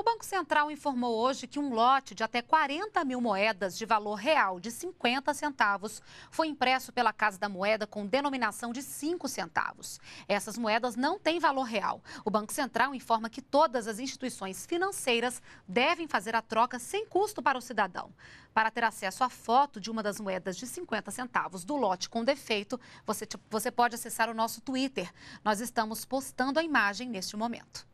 O Banco Central informou hoje que um lote de até 40 mil moedas de valor real de 50 centavos foi impresso pela Casa da Moeda com denominação de 5 centavos. Essas moedas não têm valor real. O Banco Central informa que todas as instituições financeiras devem fazer a troca sem custo para o cidadão. Para ter acesso à foto de uma das moedas de 50 centavos do lote com defeito, você, você pode acessar o nosso Twitter. Nós estamos postando a imagem neste momento.